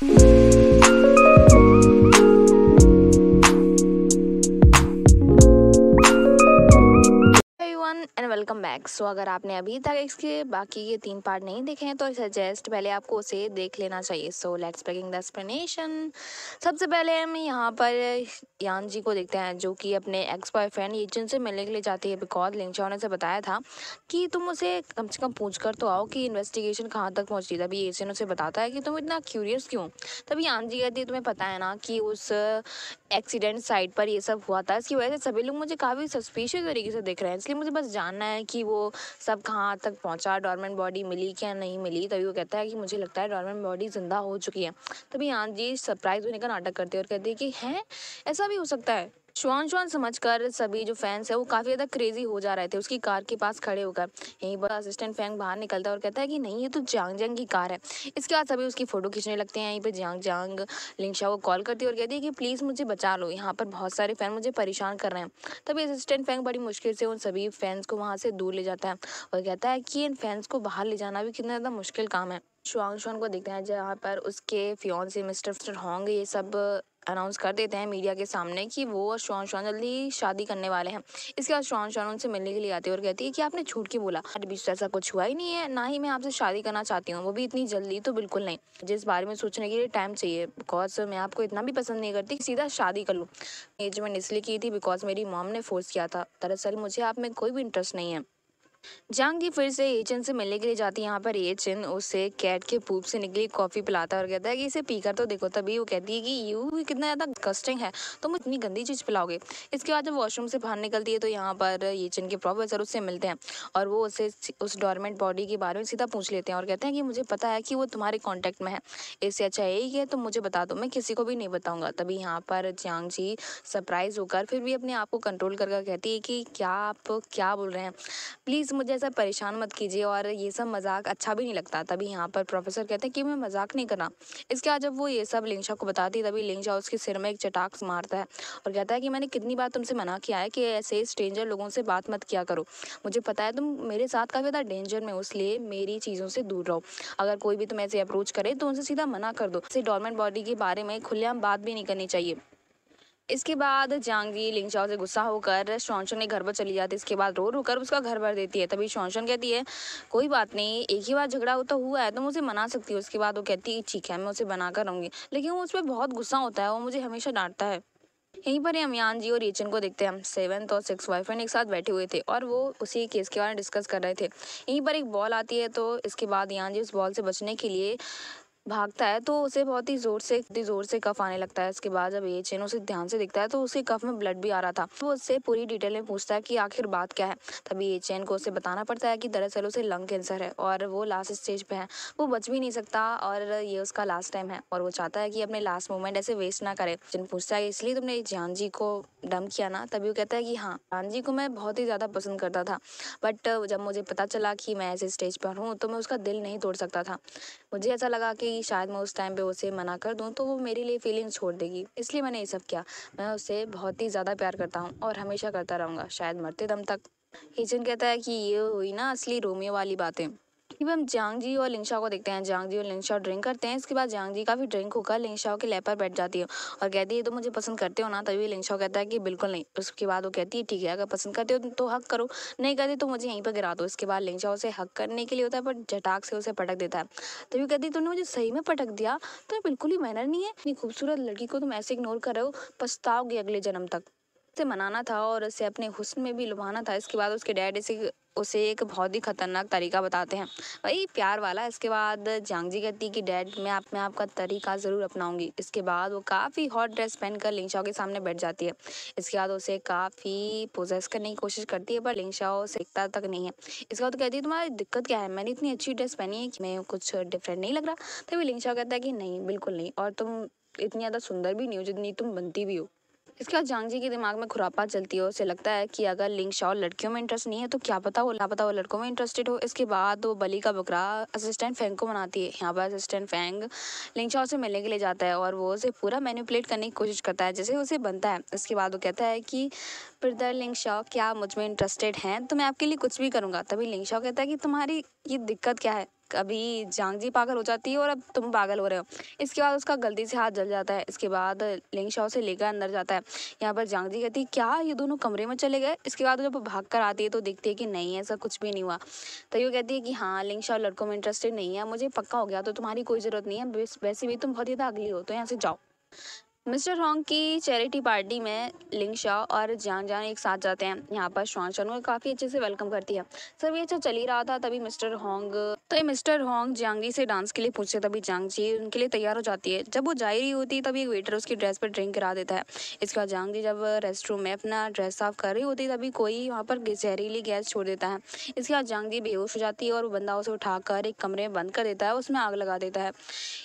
Thank you. Max सो अगर आपने अभी तक इसके बाकी ये तीन पार्ट नहीं देखे हैं तो सजेस्ट पहले आपको उसे देख लेना चाहिए सो लेट्स द एक्सप्लेनेशन सबसे पहले हम यहाँ पर यान जी को देखते हैं जो कि अपने एक्स बॉयफ्रेंड ये जिनसे मिलने के लिए जाती है बिकॉज लिंगचा ने से बताया था कि तुम उसे कम से कम पूछ कर तो आओ कि इन्वेस्टिगेशन कहाँ तक पहुँची तभी सीन उसे बताता है कि तुम इतना क्यूरियस क्यों तभी यान जी कहती है तुम्हें पता है ना कि उस एक्सीडेंट साइट पर ये सब हुआ था इसकी वजह से सभी लोग मुझे काफ़ी सस्पिशियस तरीके से देख रहे हैं इसलिए मुझे बस जानना है कि वो सब कहाँ तक पहुँचा डॉर्मेंट बॉडी मिली क्या नहीं मिली तभी वो कहता है कि मुझे लगता है डॉर्मेंट बॉडी ज़िंदा हो चुकी है तभी आन जी सरप्राइज़ होने का नाटक करती है और कहती है कि हैं ऐसा भी हो सकता है श्वान श्वान कर सभी जो फैंस है वो काफ़ी ज़्यादा क्रेजी हो जा रहे थे उसकी कार के पास खड़े होकर यहीं पर असिस्टेंट फैंग बाहर निकलता है और कहता है कि नहीं ये तो जांग जंग की कार है इसके बाद सभी उसकी फ़ोटो खींचने लगते हैं यहीं पर जांग जांग लिंगशा को कॉल करती है और कहती है कि प्लीज़ मुझे बचा लो यहाँ पर बहुत सारे फ़ैन मुझे परेशान कर रहे हैं तभी असिस्टेंट फैंग बड़ी मुश्किल से उन सभी फैंस को वहाँ से दूर ले जाता है और कहता है कि इन फैंस को बाहर ले जाना भी कितना ज़्यादा मुश्किल काम है शुआंग शुआन को देखते हैं जहाँ पर उसके फ्योन से मिस्टर होंग ये सब अनाउंस कर देते हैं मीडिया के सामने कि वो और शौन शौन जल्दी शादी करने वाले हैं इसके बाद शौन शौन उनसे मिलने के लिए आती है और कहती है कि आपने छूट के बोला अरे बीच ऐसा कुछ हुआ ही नहीं है ना ही मैं आपसे शादी करना चाहती हूँ वो भी इतनी जल्दी तो बिल्कुल नहीं जिस बारे में सोचने के लिए टाइम चाहिए बिकॉज मैं आपको इतना भी पसंद नहीं करती कि सीधा शादी कर लूँ एज मैंने इसलिए की थी बिकॉज मेरी मॉम ने फोर्स किया था दरअसल मुझे आप में कोई भी इंटरेस्ट नहीं है जांगी फिर से चिन से मिलने के लिए जाती है यहाँ पर चिन उसे कैट के पूप से निकली कॉफ़ी पिलाता और कहता है कि इसे पीकर तो देखो तभी वो कहती है कि यू कितना ज़्यादा कस्टिंग है तुम तो इतनी गंदी चीज़ पिलाओगे इसके बाद जब वॉशरूम से बाहर निकलती है तो यहाँ पर चिन के प्रोफेसर उससे मिलते हैं और वो उसे उस डॉर्मेंट बॉडी के बारे में सीधा पूछ लेते हैं और कहते हैं कि मुझे पता है कि वो तुम्हारे कॉन्टेक्ट में है इससे अच्छा यही है तो मुझे बता दो मैं किसी को भी नहीं बताऊंगा तभी यहाँ पर जियांग जी सरप्राइज़ होकर फिर भी अपने आप को कंट्रोल कर कहती है कि क्या आप क्या बोल रहे हैं प्लीज़ मुझे ऐसा परेशान मत कीजिए और ये सब मजाक अच्छा भी नहीं लगता तभी यहाँ पर प्रोफेसर कहते हैं कि मैं मजाक नहीं करना इसके बाद जब वो ये सब लिंगशा को बताती तभी लिंगशा उसके सिर में एक चटाक मारता है और कहता है कि मैंने कितनी बार तुमसे मना किया है कि ऐसे स्ट्रेंजर लोगों से बात मत किया करो मुझे पता है तुम मेरे साथ काफ़ी ज़्यादा डेंजर में हो इसलिए मेरी चीज़ों से दूर रहो अगर कोई भी तुम ऐसे अप्रोच करे तो उनसे सीधा मना कर दो इसे डॉर्मेंट बॉडी के बारे में खुलेआम बात भी नहीं करनी चाहिए इसके बाद जांगवी लिंगचाओ से गुस्सा होकर शौशन के घर पर चली जाती है इसके बाद रो रो कर उसका घर भर देती है तभी शौशन कहती है कोई बात नहीं एक ही बार झगड़ा होता हुआ है तो मैं उसे मना सकती हूँ उसके बाद वो कहती है ठीक है मैं उसे बना कर रहूँगी लेकिन वो उस पर बहुत गुस्सा होता है वो मुझे हमेशा डांटता है यहीं पर अमियान जी और रेचन को देखते हैं हम सेवन्थ और सिक्स बॉयफ्रेंड एक साथ बैठे हुए थे और वो उसी केस के बारे में डिस्कस कर रहे थे यहीं पर एक बॉल आती है तो इसके बाद यान जी उस बॉल से बचने के लिए भागता है तो उसे बहुत ही ज़ोर से ज़ोर से कफ आने लगता है इसके बाद जब ये चेन उसे ध्यान से दिखता है तो उसके कफ में ब्लड भी आ रहा था तो वो उससे पूरी डिटेल में पूछता है कि आखिर बात क्या है तभी ये चेन को उसे बताना पड़ता है कि दरअसल उसे लंग कैंसर है और वो लास्ट स्टेज पे है वो बच भी नहीं सकता और ये उसका लास्ट टाइम है और वो चाहता है कि अपने लास्ट मोमेंट ऐसे वेस्ट ना करे जिन पूछता है इसलिए तुमने जान जी को डम किया ना तभी वो कहता है कि हाँ जान जी को मैं बहुत ही ज़्यादा पसंद करता था बट जब मुझे पता चला कि मैं ऐसे स्टेज पर हूँ तो मैं उसका दिल नहीं तोड़ सकता था मुझे ऐसा लगा कि शायद मैं उस टाइम पे उसे मना कर दूँ तो वो मेरे लिए फीलिंग्स छोड़ देगी इसलिए मैंने ये सब किया मैं उसे बहुत ही ज़्यादा प्यार करता हूँ और हमेशा करता रहूँगा शायद मरते दम तक किचन कहता है कि ये हुई ना असली रोमियो वाली बातें अब हम जांग जी और लिंगशा को देखते हैं जांग जी और लिंगशाओ ड्रिंक करते हैं इसके बाद जांग जी काफ़ी ड्रिंक होकर लिंगशाओ के लेपर पर बैठ जाती है और कहती है तो मुझे पसंद करते हो ना तभी लिंगशाओ कहता है कि बिल्कुल नहीं उसके बाद वो कहती है ठीक है अगर पसंद करते हो तो हक करो नहीं कहते तो मुझे यहीं पर गिरा दो इसके बाद लिंगशाओ उसे हक करने के लिए होता है पर झटाक से उसे पटक देता है तभी कहती तुमने मुझे सही में पटक दिया तो बिल्कुल ही मैनर नहीं है इतनी खूबसूरत लड़की को तुम ऐसे इग्नोर कर रहे हो पछताओगे अगले जन्म तक से मनाना था और उसे अपने हुस्न में भी लुभाना था इसके बाद उसके डैड इसे उसे एक बहुत ही खतरनाक तरीका बताते हैं वही प्यार वाला इसके बाद जांगजी कहती है कि डैड मैं आप मैं आपका तरीका ज़रूर अपनाऊंगी इसके बाद वो काफ़ी हॉट ड्रेस पहनकर लिंगशाओ के सामने बैठ जाती है इसके बाद उसे काफ़ी पोजेस करने की कोशिश करती है पर लिंगशाओ सीखता तक नहीं है इसके बाद कहती है तुम्हारी दिक्कत क्या है मैंने इतनी अच्छी ड्रेस पहनी है कि मैं कुछ डिफरेंट नहीं लग रहा तभी लिंगशाओ कहता है कि नहीं बिल्कुल नहीं और तुम इतनी ज़्यादा सुंदर भी नहीं हो जितनी तुम बनती भी हो इसके बाद जी के दिमाग में खुरापा चलती है उसे लगता है कि अगर लिंग शाओ लड़कियों में इंटरेस्ट नहीं है तो क्या पता वो लापता वो लड़कों में इंटरेस्टेड हो इसके बाद वो बली का बकरा असिस्टेंट फेंग को बनाती है यहाँ पर असिस्टेंट फेंग लिंग शाओ से मिलने के लिए जाता है और वो उसे पूरा मैनिपुलेट करने की कोशिश करता है जैसे उसे बनता है इसके बाद वो कहता है कि प्रदर लिंग शाओ क्या मुझ में इंटरेस्टेड हैं तो मैं आपके लिए कुछ भी करूँगा तभी लिंग शाओ कहता है कि तुम्हारी ये दिक्कत क्या है अभी जांगजी पागल हो जाती है और अब तुम पागल हो रहे हो इसके बाद उसका गलती से हाथ जल जाता है इसके बाद लिंग शाह उसे लेकर अंदर जाता है यहाँ पर जांगजी कहती है क्या ये दोनों कमरे में चले गए इसके बाद जब भाग कर आती है तो देखती है कि नहीं ऐसा कुछ भी नहीं हुआ तो ये कहती है कि हाँ लिंग शाह लड़कों में इंटरेस्टेड नहीं है मुझे पक्का हो गया तो तुम्हारी कोई ज़रूरत नहीं है वैसे भी तुम बहुत ज़्यादा अगली हो तो यहाँ से जाओ मिस्टर हॉन्ग की चैरिटी पार्टी में लिंग शाह और जान जान एक साथ जाते हैं यहाँ पर श्वान शानू को काफ़ी अच्छे से वेलकम करती है सब ये अच्छा चल ही रहा था तभी मिस्टर हॉन्ग तो ये मिस्टर हॉन्ग जियांगजी से डांस के लिए पूछते तभी जियांग जी उनके लिए तैयार हो जाती है जब वो जा रही होती है तभी एक वेटर उसकी ड्रेस पर ड्रिंक करा देता है इसके बाद जियांग जी जब रेस्ट रूम में अपना ड्रेस साफ कर रही होती है तभी कोई वहाँ पर जहरीली गैस छोड़ देता है इसके बाद जियांग जी बेहोश हो जाती है और बंदा उसे उठा कर एक कमरे में बंद कर देता है उसमें आग लगा देता है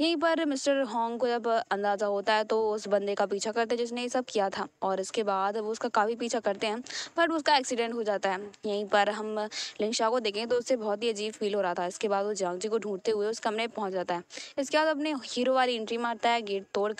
यहीं पर मिस्टर हॉन्ग को जब अंदाज़ा होता है तो उस बंदे का पीछा करते हैं जिसने ये सब किया था और इसके बाद वो उसका काफ़ी पीछा करते हैं बट उसका एक्सीडेंट हो जाता है यहीं पर हम लिंगशाह को देखें तो उससे बहुत ही अजीब फील हो रहा था इसके बाद वो जांग को ढूंढते हुए उस कमरे पहुँच जाता है इसके बाद अपने हीरो वाली एंट्री मारता है गेट तोड़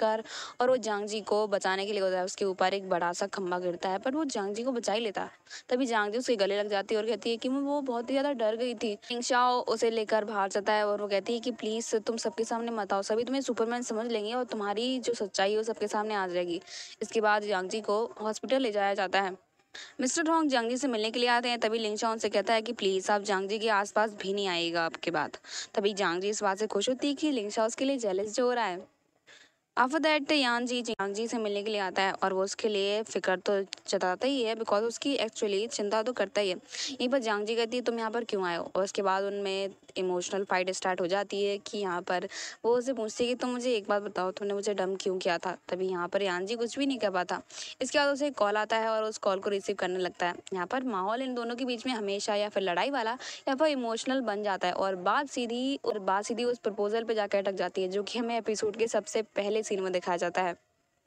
और वो जांग को बचाने के लिए होता है उसके ऊपर एक बड़ा सा खम्बा गिरता है पर वो जांग को बचा ही लेता है तभी जांग उसके गले लग जाती है और कहती है कि वो बहुत ही ज़्यादा डर गई थी लिंगशाह उसे लेकर बाहर जाता है और वो कहती है कि प्लीज़ तुम सबके सामने मत आओ सभी तुम्हें सुपरमैन समझ लेंगे और तुम्हारी जो सच्चाई है वो सब सबके सामने आ जाएगी इसके बाद जांगजी जी को हॉस्पिटल ले जाया जाता है मिस्टर डोंग जांगजी से मिलने के लिए आते हैं तभी लिंगचाउन से कहता है कि प्लीज़ आप जांगजी के आसपास भी नहीं आएगा आपके बाद तभी जांगजी इस बात से खुश होती है कि लिंगचाओ उसके लिए जेलस जो हो रहा है आफ्टर दैट तो यांग जी यांग हाँ जी से मिलने के लिए आता है और वो उसके लिए फिक्र तो जताता ही है बिकॉज उसकी एक्चुअली चिंता तो करता ही है यहीं पर जांग जी कहती है तुम यहाँ पर क्यों आए हो और उसके बाद उनमें इमोशनल फाइट स्टार्ट हो जाती है कि यहाँ पर वो उसे पूछती है कि तुम मुझे एक बात बताओ तुमने मुझे डम क्यों किया था तभी यहाँ पर यांग जी कुछ भी नहीं कह पाता इसके बाद उसे कॉल आता है और उस कॉल को रिसीव करने लगता है यहाँ पर माहौल इन दोनों के बीच में हमेशा या फिर लड़ाई वाला या फिर इमोशनल बन जाता है और बात सीधी और बात सीधी उस प्रपोजल पर जाकर अटक जाती है जो कि हमें एपिसोड के सबसे पहले सीन में दिखाया जाता है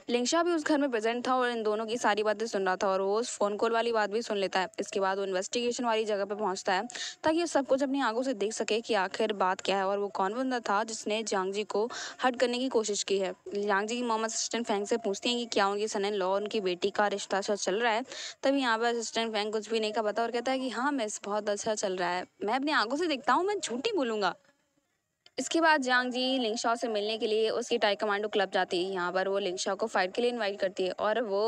लिंगशा भी उस घर में प्रेजेंट था और इन दोनों की सारी बातें सुन रहा था और वो उस फोन कॉल वाली बात भी सुन लेता है इसके बाद वो इन्वेस्टिगेशन वाली जगह पर पहुंचता है ताकि वो सब कुछ अपनी आंखों से देख सके कि आखिर बात क्या है और वो कौन बंदा था जिसने जांग जी को हट करने की कोशिश की है जांग जी की मोहम्मद असिस्टेंट फैंग से पूछती हैं कि क्या उनकी सन लॉ उनकी बेटी का रिश्ता अच्छा चल रहा है तभी यहाँ पर असिस्टेंट फैंग कुछ भी नहीं कहा पता और कहता है कि हाँ मिस बहुत अच्छा चल रहा है मैं अपनी आंखों से देखता हूँ मैं झूठी बोलूँगा इसके बाद जांग जी लिंगशाओ से मिलने के लिए उसकी टाई कमांडो क्लब जाती है यहाँ पर वो लिंगशाओ को फाइट के लिए इनवाइट करती है और वो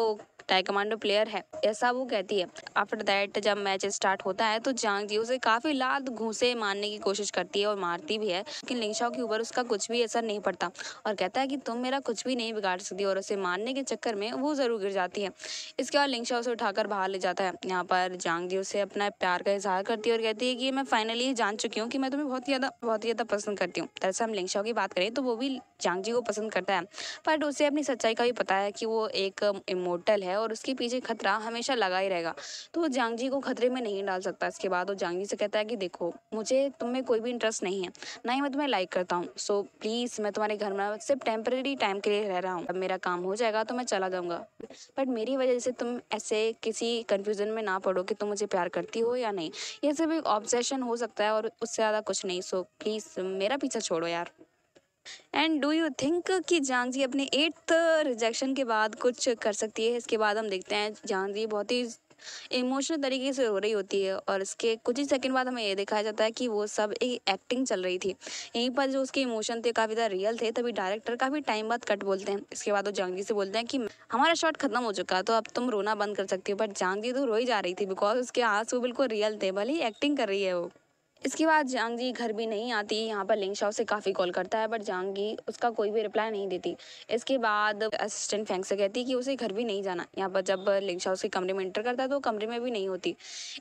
टाइकमांडो प्लेयर है ऐसा वो कहती है आफ्टर दैट जब मैच स्टार्ट होता है तो जांग जी उसे काफ़ी लाल घूसे मारने की कोशिश करती है और मारती भी है लेकिन लिंगशाओ के ऊपर उसका कुछ भी असर नहीं पड़ता और कहता है कि तुम मेरा कुछ भी नहीं बिगाड़ सकती और उसे मारने के चक्कर में वो ज़रूर गिर जाती है इसके बाद लिंगशा उसे उठाकर बाहर ले जाता है यहाँ पर जांग जी उसे अपना प्यार का इजहार करती है और कहती है कि मैं फाइनली ये जान चुकी हूँ कि मैं तुम्हें बहुत ज़्यादा बहुत ज़्यादा पसंद करती हूँ दरअसल हम लिंगशाओ की बात करें तो वो भी जांग जी को पसंद करता है पर उसे अपनी सच्चाई का भी पता है कि वो एक इमोटल है और उसके पीछे खतरा हमेशा लगा ही रहेगा तो वो जांगजी को खतरे में नहीं डाल सकता इसके बाद वो जांगजी से कहता है कि देखो मुझे तुम में कोई भी इंटरेस्ट नहीं है ना ही मैं तुम्हें लाइक करता हूँ सो प्लीज़ मैं तुम्हारे घर में सिर्फ टेम्परेरी टाइम के लिए रह रहा हूँ अब मेरा काम हो जाएगा तो मैं चला जाऊँगा बट मेरी वजह से तुम ऐसे किसी कन्फ्यूज़न में ना पड़ो कि तुम मुझे प्यार करती हो या नहीं ये सिर्फ एक ऑब्जेशन हो सकता है और उससे ज़्यादा कुछ नहीं सो प्लीज़ मेरा पीछा छोड़ो यार एंड डू यू थिंक कि जानजी अपने एट्थ रिजेक्शन के बाद कुछ कर सकती है इसके बाद हम देखते हैं जानजी बहुत ही इमोशनल तरीके से रो रही होती है और इसके कुछ ही सेकंड बाद हमें ये दिखाया जाता है कि वो सब एक एक्टिंग चल रही थी यहीं पर जो उसके इमोशन थे काफ़ी ज़्यादा रियल थे तभी डायरेक्टर काफ़ी टाइम बाद कट बोलते हैं इसके बाद वो जांगजी से बोलते हैं कि हमारा शॉट खत्म हो चुका है तो अब तुम रोना बंद कर सकती हो बट जांगजी तो रोई जा रही थी बिकॉज उसके आंसू बिल्कुल रियल थे भले ही एक्टिंग कर रही है वो इसके बाद जहांगी घर भी नहीं आती यहाँ पर लिंगशाओ से काफ़ी कॉल करता है बट जहांगी उसका कोई भी रिप्लाई नहीं देती इसके बाद असिस्टेंट फैंक से कहती कि उसे घर भी नहीं जाना यहाँ पर जब लिंगशाओ उसके कमरे में एंटर करता है तो कमरे में भी नहीं होती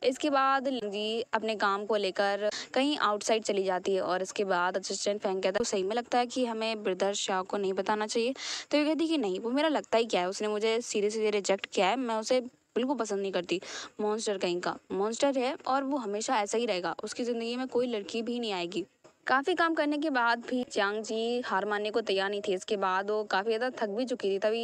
इसके बाद लिंगी अपने काम को लेकर कहीं आउटसाइड चली जाती है और इसके बाद असिस्टेंट फैंक कहता है तो सही में लगता है कि हमें ब्रदर शाह को नहीं बताना चाहिए तो ये कहती कि नहीं वो मेरा लगता ही क्या है उसने मुझे सीधे सीधे रिजेक्ट किया है मैं उसे बिल्कुल पसंद नहीं करती मॉन्स्टर कहीं का मॉन्स्टर है और वो हमेशा ऐसा ही रहेगा उसकी ज़िंदगी में कोई लड़की भी नहीं आएगी काफ़ी काम करने के बाद भी चांग जी हार मानने को तैयार नहीं थी इसके बाद वो काफ़ी ज़्यादा थक भी चुकी थी तभी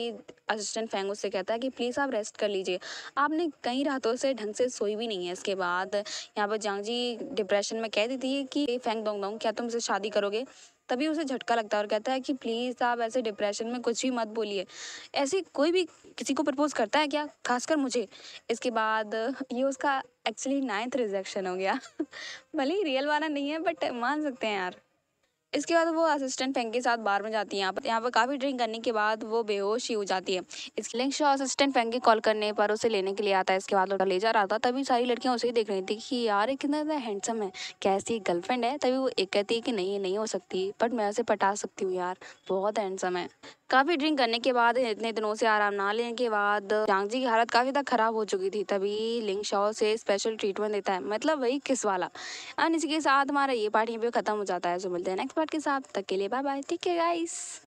असिस्टेंट फेंग उससे कहता है कि प्लीज़ आप रेस्ट कर लीजिए आपने कई रातों से ढंग से सोई भी नहीं है इसके बाद यहाँ पर जांग जी डिप्रेशन में कह देती है कि फेंग दोंग दोंग क्या तुम इसे शादी करोगे तभी उसे झटका लगता है और कहता है कि प्लीज़ आप ऐसे डिप्रेशन में कुछ भी मत बोलिए ऐसे कोई भी किसी को प्रपोज करता है क्या खासकर मुझे इसके बाद ये उसका एक्चुअली नाइन्थ रिजेक्शन हो गया भले ही रियल वाला नहीं है बट मान सकते हैं यार इसके बाद वो असिस्टेंट फेंग के साथ बार में जाती है यहाँ पर यहाँ पर काफ़ी ड्रिंक करने के बाद वो बेहोश ही हो जाती है इसके लिंक शो असिस्टेंट फेंग के कॉल करने पर उसे लेने के लिए आता है इसके बाद लोटा ले जा रहा था तभी सारी लड़कियां उसे देख रही थी कि यार कितना हैंडसम है कैसी गर्लफ्रेंड है तभी वो एक कहती है कि नहीं नहीं हो सकती बट मैं उसे पटा सकती हूँ यार बहुत हैंडसम है काफ़ी ड्रिंक करने के बाद इतने दिनों से आराम ना लेने के बाद जांगजी की हालत काफ़ी ज़्यादा खराब हो चुकी थी तभी लिंग शॉ से स्पेशल ट्रीटमेंट देता है मतलब वही किस वाला एंड इसी के साथ हमारा ये पार्ट भी पे खत्म हो जाता है सो मिलते हैं नेक्स्ट के साथ तक के लिए bye bye take care guys